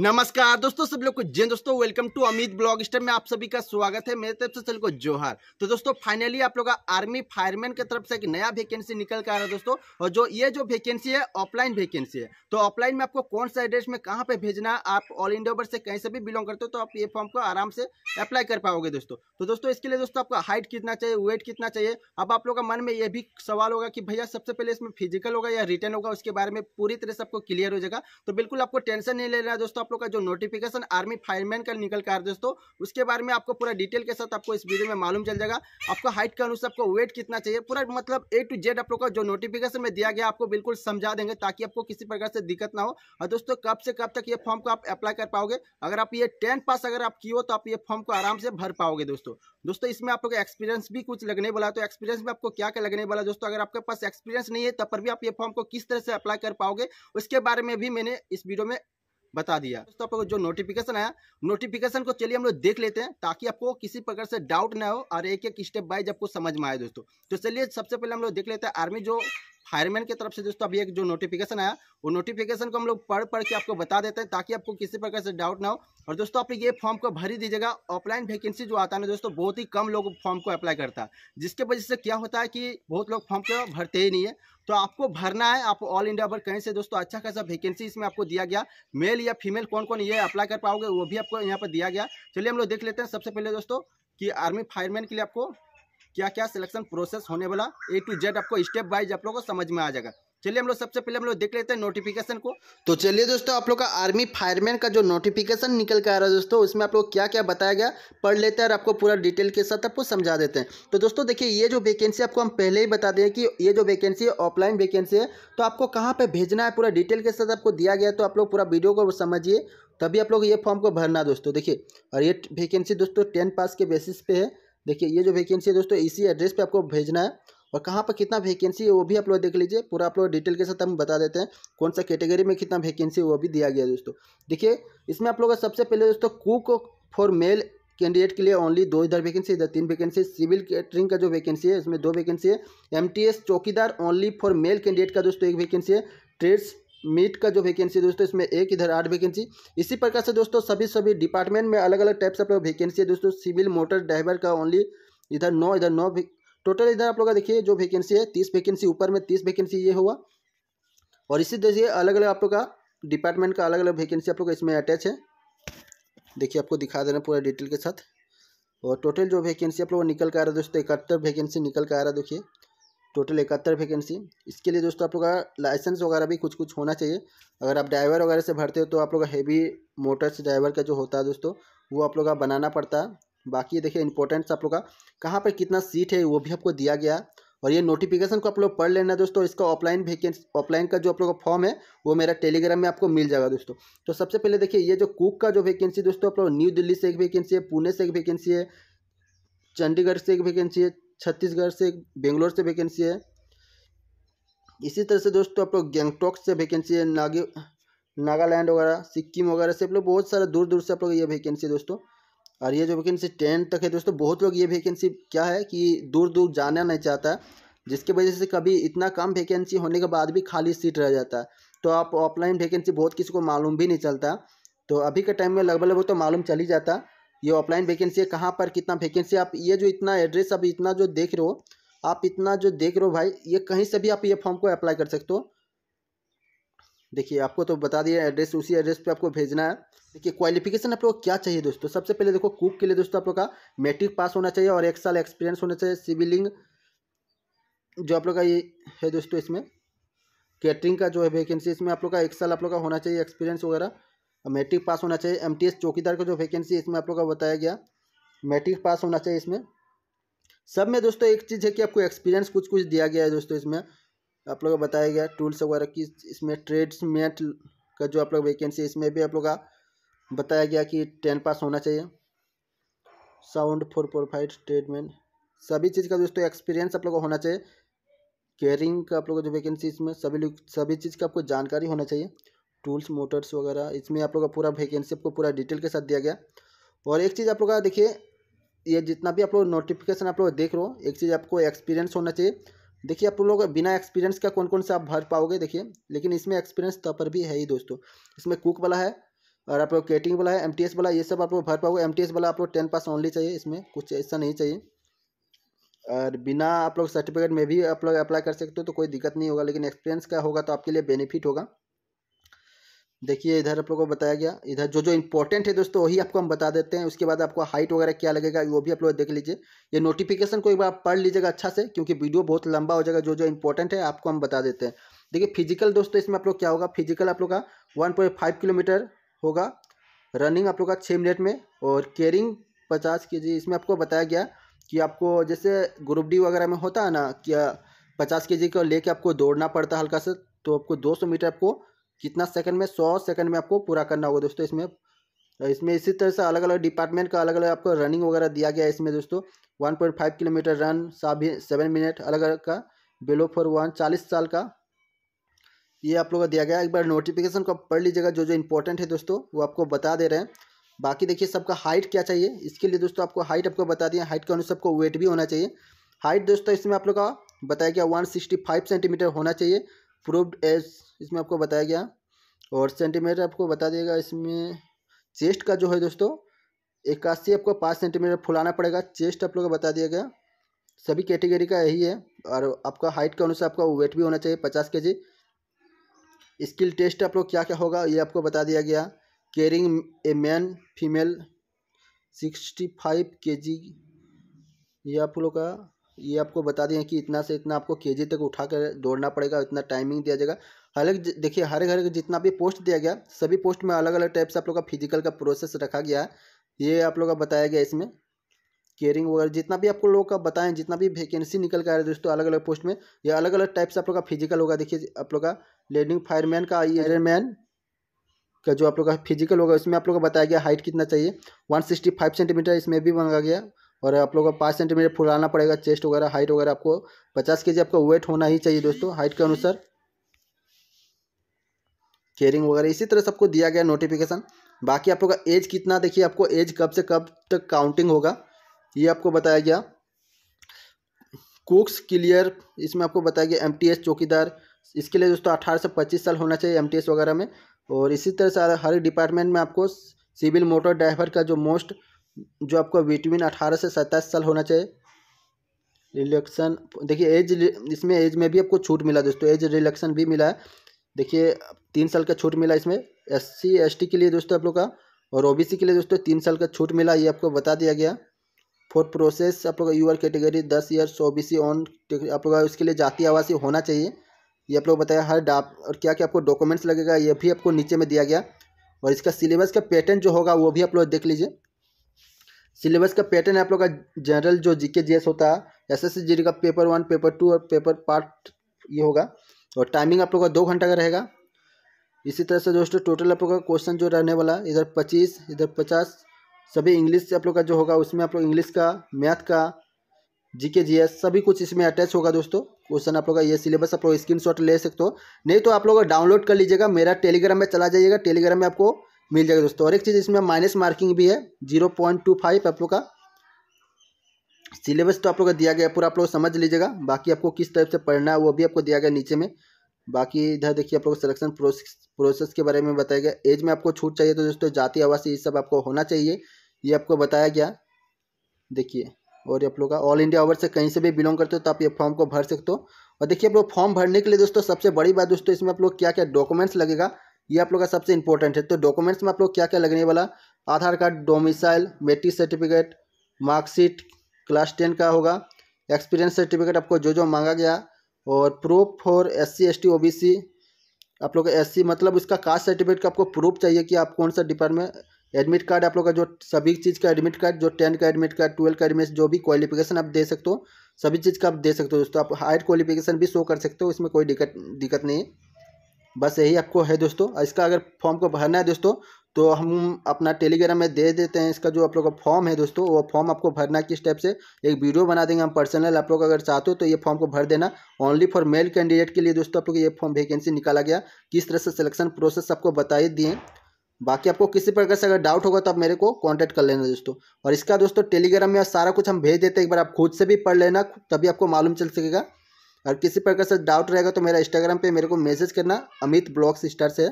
नमस्कार दोस्तों सब लोग को जय दोस्तों welcome to Amit blogster में आप सभी का स्वागत है मेरे तरफ से सभी को जोहार तो दोस्तों फाइनली आप लोग का आर्मी फायरमैन की तरफ से एक नया वैकेंसी निकल कर आ रहा है दोस्तों और जो ये जो वैकेंसी है ऑफलाइन वैकेंसी है तो ऑफलाइन में आपको कौन सा एड्रेस में कहाँ पे भेजना है आप ऑल इंडिया ओवर से कहीं से भी बिलोंग करते हो तो आप ये फॉर्म को आराम से अप्लाई कर पाओगे दोस्तों तो दोस्तों इसके लिए दोस्तों आपका हाइट कितना चाहिए वेट कितना चाहिए अब आप लोग का मन में ये भी सवाल होगा कि भैया सबसे पहले इसमें फिजिकल होगा या रिटर्न होगा उसके बारे में पूरी तरह से आपको क्लियर हो जाएगा तो बिल्कुल आपको टेंशन नहीं ले रहा दोस्तों आप लोग का जो नोटिफिकेशन आर्मी फायरमैन का निकल कर दोस्तों उसके बारे में आपको पूरा डिटेल के साथ आपको इस वीडियो में मालूम चल जाएगा आपको हाइट के अनुसार आपको वेट कितना चाहिए पूरा मतलब ए टू जेड आप लोग का जो नोटिफिकेशन में दिया गया आपको बिल्कुल समझा देंगे ताकि आपको किसी प्रकार से दिक्कत ना हो और दोस्तों कब से कब तक ये फॉर्म को आप अप्लाई कर पाओगे अगर आप ये टेंथ पास अगर आप की हो तो आप ये फॉर्म को आराम से भर पाओगे दोस्तों दोस्तों इसमें आप लोग एक्सपीरियंस भी कुछ लगने वाला तो एक्सपीरियंस में आपको क्या क्या लगने वाला दोस्तों अगर आपके पास एक्सपीरियंस नहीं है तब पर भी आप ये फॉर्म को किस तरह से अप्लाई कर पाओगे उसके बारे में भी मैंने इस वीडियो में बता दिया दोस्तों आपको जो नोटिफिकेशन आया नोटिफिकेशन को चलिए हम लोग देख लेते हैं ताकि आपको किसी प्रकार से डाउट ना हो और एक एक स्टेप बाइज आपको समझ में आए दोस्तों तो चलिए सबसे पहले हम लोग देख लेते हैं आर्मी जो फायरमैन की तरफ से दोस्तों अभी एक जो नोटिफिकेशन आया वो नोटिफिकेशन को हम लोग पढ़ पढ़ के आपको बता देते हैं ताकि आपको किसी प्रकार से डाउट ना हो और दोस्तों आप ये फॉर्म को भर ही दीजिएगा ऑफलाइन वैकेंसी जो आता है ना दोस्तों बहुत ही कम लोग फॉर्म को अप्लाई करता है जिसके वजह से क्या होता है कि बहुत लोग फॉर्म को भरते ही नहीं है तो आपको भरना है आप ऑल इंडिया भर कहीं से दोस्तों अच्छा खासा वैकेंसी इसमें आपको दिया गया मेल या फीमेल कौन कौन ये अप्लाई कर पाओगे वो भी आपको यहाँ पर दिया गया चलिए हम लोग देख लेते हैं सबसे पहले दोस्तों कि आर्मी फायरमैन के लिए आपको क्या क्या सिलेक्शन प्रोसेस होने वाला ए टू जेड आपको स्टेप वाइज आप लोगों को समझ में आ जाएगा चलिए हम लोग सबसे पहले हम लोग देख लेते हैं नोटिफिकेशन को तो चलिए दोस्तों आप लोग का आर्मी फायरमैन का जो नोटिफिकेशन निकल के आ रहा है दोस्तों उसमें आप लोग क्या क्या बताया गया पढ़ लेते हैं और आपको पूरा डिटेल के साथ आपको समझा देते हैं तो दोस्तों देखिए ये जो वैकेंसी आपको हम पहले ही बता दें कि ये जो वैकेंसी है ऑफलाइन वैकेंसी है तो आपको कहाँ पर भेजना है पूरा डिटेल के साथ आपको दिया गया तो आप लोग पूरा वीडियो को समझिए तभी आप लोग ये फॉर्म को भरना दोस्तों देखिए और ये वैकेंसी दोस्तों टेन पास के बेसिस पे है देखिए ये जो वैकेंसी है दोस्तों इसी एड्रेस पे आपको भेजना है और कहाँ पर कितना वैकेंसी है वो भी आप लोग देख लीजिए पूरा आप लोग डिटेल के साथ हम बता देते हैं कौन सा कैटेगरी में कितना वैकेंसी है वो भी दिया गया दोस्तों देखिए इसमें आप लोग का सबसे पहले दोस्तों कुक फॉर मेल कैंडिडेट के लिए ओनली दो इधर वैकेंसी इधर तीन वैकेंसी सिविल कैटरिंग का जो वैकेंसी है इसमें दो वैकेंसी है एमटीएस चौकीदार ओनली फॉर मेल कैंडिडेट का दोस्तों एक वैकेंसी है ट्रेड्स मीट का जो वैकेंसी दोस्तों इसमें एक इधर आठ वैकेंसी इसी प्रकार से दोस्तों सभी सभी डिपार्टमेंट में अलग अलग टाइप से आप लोग वैकेंसी है दोस्तों सिविल मोटर ड्राइवर का ओनली इधर नौ इधर नौ टोटल इधर आप लोग का देखिए जो वैकेंसी है तीस वैकेंसी ऊपर में तीस वैकेंसी ये हुआ और इसी देखिए अलग अलग आप लोग का डिपार्टमेंट का अलग अलग वैकेंसी आप लोग का इसमें अटैच है देखिए आपको दिखा दे रहे पूरा डिटेल के साथ और टोटल जो वैकेंसी आप लोग निकल कर आ रहा है दोस्तों इकहत्तर वैकेंसी निकल का आ रहा है देखिए टोटल इकहत्तर वैकेंसी इसके लिए दोस्तों आप लोग का लाइसेंस वगैरह भी कुछ कुछ होना चाहिए अगर आप ड्राइवर वगैरह से भरते हो तो आप लोग का हैवी मोटर्स ड्राइवर का जो होता है दोस्तों वो आप लोग का बनाना पड़ता है बाकी देखिए इंपॉर्टेंट्स आप लोग का कहाँ पर कितना सीट है वो भी आपको दिया गया और ये नोटिफिकेशन को आप लोग पढ़ लेना दोस्तों इसका ऑफलाइन वैकेंस ऑफलाइन का जो आप लोग का फॉर्म है वो मेरा टेलीग्राम में आपको मिल जाएगा दोस्तों तो सबसे पहले देखिए ये जो कुक का जो वैकेंसी दोस्तों आप लोग न्यू दिल्ली से एक वैकेंसी है पुणे से एक वैकेंसी है चंडीगढ़ से एक वैकेंसी है छत्तीसगढ़ से बेंगलोर से वैकेंसी है इसी तरह से दोस्तों आप लोग गैंगटॉक से वैकेंसी है नागे नागालैंड वगैरह सिक्किम वगैरह से आप लोग बहुत सारे दूर दूर से आप लोग ये वैकेंसी है दोस्तों और ये जो वैकेंसी टेन तक है दोस्तों बहुत लोग ये वैकेंसी क्या है कि दूर दूर जाना नहीं चाहता जिसकी वजह से कभी इतना कम वैकेंसी होने के बाद भी खाली सीट रह जाता है तो आप ऑफलाइन वैकेंसी बहुत किसी को मालूम भी नहीं चलता तो अभी के टाइम में लगभग लगभग तो मालूम चल ही जाता ये ऑफलाइन वैकेंसी है कहाँ पर कितना वैकेंसी आप ये जो इतना एड्रेस अब इतना जो देख रहे हो आप इतना जो देख रहे हो भाई ये कहीं से भी आप ये फॉर्म को अप्लाई कर सकते हो देखिए आपको तो बता दिया एड्रेस उसी एड्रेस पे आपको भेजना है देखिए क्वालिफिकेशन आप लोग को क्या चाहिए दोस्तों सबसे पहले देखो कुक के लिए दोस्तों आप लोग का मैट्रिक पास होना चाहिए और एक साल एक्सपीरियंस होना चाहिए सिविलिंग जो आप लोग का ये है दोस्तों इसमें कैटरिंग का जो है वैकेंसी इसमें आप लोग का एक साल आप लोग का होना चाहिए एक्सपीरियंस वगैरह मैट्रिक पास होना चाहिए एम चौकीदार का जो वैकेंसी इसमें आप लोग का बताया गया मैट्रिक पास होना चाहिए इसमें सब में दोस्तों एक चीज़ है कि आपको एक्सपीरियंस कुछ कुछ दिया गया है दोस्तों इसमें आप लोग का बताया गया टूल्स वगैरह की इसमें ट्रेड्समेट का जो आप लोग वैकेंसी इसमें भी आप लोग का बताया गया कि टेन पास होना चाहिए साउंड फोर फोर फाइव ट्रेडमेंट सभी चीज़ का दोस्तों एक्सपीरियंस आप लोग का होना चाहिए केयरिंग का आप लोग जो वैकेंसी इसमें सभी लोग सभी चीज़ का आपको जानकारी होना चाहिए टूल्स मोटर्स वगैरह इसमें आप लोग का पूरा वैकेंसी आपको पूरा डिटेल के साथ दिया गया और एक चीज़ आप लोग का देखिए ये जितना भी आप लोग नोटिफिकेशन आप लोग देख रहे हो एक चीज़ आपको एक्सपीरियंस होना चाहिए देखिए आप लोग बिना एक्सपीरियंस का कौन कौन सा आप भर पाओगे देखिए लेकिन इसमें एक्सपीरियंस तब तो पर भी है ही दोस्तों इसमें कुक वाला है और आप लोग केटिंग वाला है एम वाला ये सब आप लोग भर पाओगे एम वाला आप लोग टेन पास ओनली चाहिए इसमें कुछ ऐसा नहीं चाहिए और बिना आप लोग सर्टिफिकेट में भी आप लोग अप्लाई कर सकते हो तो कोई दिक्कत नहीं होगा लेकिन एक्सपीरियंस का होगा तो आपके लिए बेनिफिट होगा देखिए इधर आप लोगों को बताया गया इधर जो जो इंपॉर्टेंट है दोस्तों वही आपको हम बता देते हैं उसके बाद आपको हाइट वगैरह क्या लगेगा वो भी आप लोग देख लीजिए ये नोटिफिकेशन को एक बार पढ़ लीजिएगा अच्छा से क्योंकि वीडियो बहुत लंबा हो जाएगा जो जो इंपॉर्टेंट है आपको हम बता देते हैं देखिए फिजिकल दोस्तों इसमें आप लोग क्या होगा फिजिकल आप लोग का वन किलोमीटर होगा रनिंग आप लोग का छः मिनट में और केयरिंग पचास के जी इसमें आपको बताया गया कि आपको जैसे ग्रुप डी वगैरह में होता है ना कि पचास के जी को लेके आपको दौड़ना पड़ता है हल्का सा तो आपको 200 मीटर आपको कितना सेकंड में सौ सेकंड में आपको पूरा करना होगा दोस्तों इसमें इसमें इसी तरह से अलग अलग डिपार्टमेंट का अलग अलग आपको रनिंग वगैरह दिया गया है इसमें दोस्तों one point five kilometre run seven minute अलग अलग का बिलो फॉर वन चालीस साल का ये आप लोगों को दिया गया एक बार नोटिफिकेशन को पढ़ लीजिएगा जो जो इंपॉर्टेंट है दोस्तों वो आपको बता दे रहे हैं बाकी देखिए सबका हाइट क्या चाहिए इसके लिए दोस्तों आपको हाइट आपको बता दिया हाइट के अनुसार आपको वेट भी होना चाहिए हाइट दोस्तों इसमें आप लोग का बताया गया वन सिक्सटी फाइव सेंटीमीटर होना चाहिए प्रूव्ड एज इसमें आपको बताया गया और सेंटीमीटर आपको बता देगा इसमें चेस्ट का जो है दोस्तों इक्यासी आपको पाँच सेंटीमीटर फुलाना पड़ेगा चेस्ट आप लोग को बता दिया गया सभी कैटेगरी का यही है और आपका हाइट के अनुसार आपका वेट भी होना चाहिए पचास के जी स्किल टेस्ट आप लोग क्या क्या होगा ये आपको बता दिया गया caring a man female sixty five K G ये आप लोग का ये आपको बता दें कि इतना से इतना आपको के तक उठा कर दौड़ना पड़ेगा इतना टाइमिंग दिया जाएगा हालांकि देखिए हर घर जितना भी पोस्ट दिया गया सभी पोस्ट में अलग अलग टाइप से आप लोग का फिजिकल का प्रोसेस रखा गया है ये आप लोग का बताया गया इसमें केयरिंग वगैरह जितना भी आपको लोग का बताएं जितना भी वैकेंसी निकल कर आ रहा है दोस्तों अलग अलग पोस्ट में या अलग अलग टाइप से आप लोग का फिजिकल होगा देखिए आप लोग का लेडिंग फायरमैन का आयरमैन का जो आप लोग का फिजिकल होगा उसमें आप लोग का बताया गया हाइट कितना चाहिए फाइव सेंटीमीटर इसमें भी मांगा गया और आप लोगों को पाँच सेंटीमीटर फुलाना पड़ेगा चेस्ट वगैरह हाइट वगैरह आपको पचास के जी आपका वेट होना ही चाहिए दोस्तों हाइट के अनुसार केयरिंग वगैरह इसी तरह सबको दिया गया नोटिफिकेशन बाकी आप लोग का एज कितना देखिए आपको एज कब से कब तक काउंटिंग होगा ये आपको बताया गया कुक्स क्लियर इसमें आपको बताया गया एमटीएस चौकीदार इसके लिए दोस्तों अठारह से पच्चीस साल होना चाहिए एमटीएस वगैरह में और इसी तरह से हर डिपार्टमेंट में आपको सिविल मोटर ड्राइवर का जो मोस्ट जो आपका बिटवीन अठारह से सत्ताईस साल होना चाहिए रिलेक्शन देखिए एज इसमें एज में भी आपको छूट मिला दोस्तों एज रिलेक्शन भी मिला है देखिए तीन साल का छूट मिला इसमें एस सी के लिए दोस्तों आप लोग का और ओबीसी के लिए दोस्तों तीन साल का छूट मिला ये आपको बता दिया गया फॉर प्रोसेस आप लोग का यू आर कैटेगरी दस years O B C on आप लोग का उसके लिए जाति आवासीय होना चाहिए ये आप लोग बताया हर डाप और क्या क्या आपको डॉक्यूमेंट्स लगेगा ये भी आपको नीचे में दिया गया और इसका सिलेबस का पैटर्न जो होगा वो भी आप लोग देख लीजिए सिलेबस का पैटर्न आप लोग का जनरल जो जीके जीएस होता है एस एस जी का पेपर वन पेपर टू और पेपर पार्ट ये होगा और टाइमिंग आप लोग का दो घंटा का रहेगा इसी तरह से दोस्तों टोटल आप लोग का क्वेश्चन जो रहने वाला इधर पच्चीस इधर पचास सभी इंग्लिश से आप लोग का जो होगा उसमें आप लोग इंग्लिश का मैथ का जीके जीएस सभी कुछ इसमें अटैच होगा दोस्तों क्वेश्चन आप लोग का ये सिलेबस आप लोग स्क्रीन ले सकते हो नहीं तो आप लोग डाउनलोड कर लीजिएगा मेरा टेलीग्राम में चला जाइएगा टेलीग्राम में आपको मिल जाएगा दोस्तों और एक चीज़ इसमें माइनस मार्किंग भी है जीरो पॉइंट टू फाइव आप लोग का सिलेबस तो आप लोग का दिया गया पूरा आप लोग समझ लीजिएगा बाकी आपको किस टाइप से पढ़ना है वो भी आपको दिया गया नीचे में बाकी इधर देखिए आप लोग सिलेक्शन प्रोसेस के बारे में बताया गया एज में आपको छूट चाहिए तो दोस्तों जाति आवासीय ये सब आपको होना चाहिए ये आपको बताया गया देखिए और आप लोग का ऑल इंडिया ओवर से कहीं से भी बिलोंग करते हो तो आप ये फॉर्म को भर सकते हो और देखिए आप लोग फॉर्म भरने के लिए दोस्तों सबसे बड़ी बात दोस्तों इसमें आप लोग क्या क्या डॉक्यूमेंट्स लगेगा ये आप लोग का सबसे इंपॉर्टेंट है तो डॉक्यूमेंट्स में आप लोग क्या क्या लगने वाला Aadhaar card domicile matric certificate marksheet class ten का होगा एक्सपीरियंस सर्टिफिकेट आपको जो जो मांगा गया और proof for S C S T O B C आप लोग का एस सी मतलब इसका कास्ट सर्टिफिकेट का आपको प्रूफ चाहिए कि आप कौन सा डिपार्टमेंट एडमिट कार्ड आप लोग का जो सभी चीज़ का एडमिट कार्ड जो टेन का एडमिट कार्ड ट्वेल्व का एडमिट जो भी क्वालिफिकेशन आप दे सकते हो सभी चीज़ का आप दे सकते हो दोस्तों आप हायर क्वालिफिकेशन भी शो कर सकते हो इसमें कोई दिक्कत दिक्कत नहीं है बस यही आपको है दोस्तों इसका अगर फॉर्म को भरना है दोस्तों तो हम अपना टेलीग्राम में दे देते हैं इसका जो आप लोग का फॉर्म है दोस्तों वो फॉर्म आपको भरना किस टाइप से एक वीडियो बना देंगे हम पर्सनल आप लोग अगर चाहते हो तो ये फॉर्म को भर देना ओनली फॉर मेल कैंडिडेट के लिए दोस्तों आप लोग ये फॉर्म वैकेंसी निकाला गया किस तरह से सिलेक्शन प्रोसेस आपको बता ही दिए बाकी आपको किसी प्रकार से अगर डाउट होगा तो आप मेरे को कॉन्टैक्ट कर लेना दोस्तों और इसका दोस्तों टेलीग्राम में सारा कुछ हम भेज देते हैं एक बार आप खुद से भी पढ़ लेना तभी आपको मालूम चल सकेगा और किसी प्रकार से डाउट रहेगा तो मेरा इंस्टाग्राम पे मेरे को मैसेज करना अमित ब्लॉग्स स्टार से